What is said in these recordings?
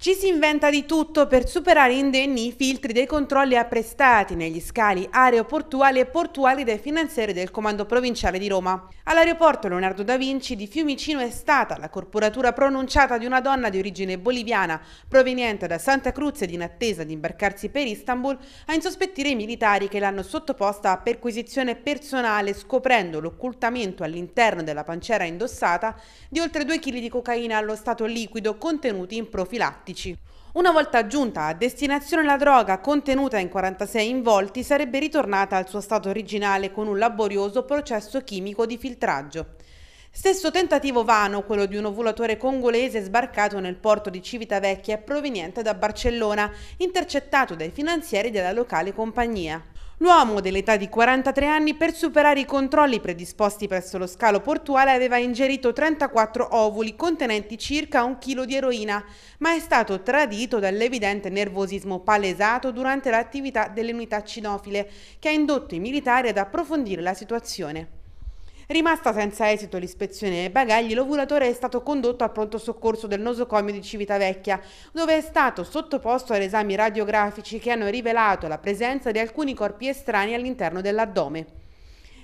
Ci si inventa di tutto per superare indenni i filtri dei controlli apprestati negli scali aeroportuali e portuali dai finanziari del Comando Provinciale di Roma. All'aeroporto Leonardo da Vinci di Fiumicino è stata la corporatura pronunciata di una donna di origine boliviana proveniente da Santa Cruz ed in attesa di imbarcarsi per Istanbul a insospettire i militari che l'hanno sottoposta a perquisizione personale scoprendo l'occultamento all'interno della panciera indossata di oltre 2 kg di cocaina allo stato liquido contenuti in profilattica tattici. Una volta giunta a destinazione la droga contenuta in 46 involti sarebbe ritornata al suo stato originale con un laborioso processo chimico di filtraggio. Stesso tentativo vano quello di un ovulatore congolese sbarcato nel porto di Civitavecchia proveniente da Barcellona, intercettato dai finanzieri della locale compagnia. L'uomo dell'età di 43 anni per superare i controlli predisposti presso lo scalo portuale aveva ingerito 34 ovuli contenenti circa un chilo di eroina, ma è stato tradito dall'evidente nervosismo palesato durante l'attività delle unità cinofile, che ha indotto i militari ad approfondire la situazione. Rimasta senza esito l'ispezione dei bagagli, l'ovulatore è stato condotto al pronto soccorso del nosocomio di Civitavecchia, dove è stato sottoposto ad esami radiografici che hanno rivelato la presenza di alcuni corpi estranei all'interno dell'addome.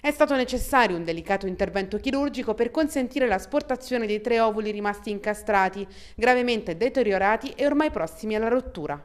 È stato necessario un delicato intervento chirurgico per consentire l'asportazione dei tre ovuli rimasti incastrati, gravemente deteriorati e ormai prossimi alla rottura.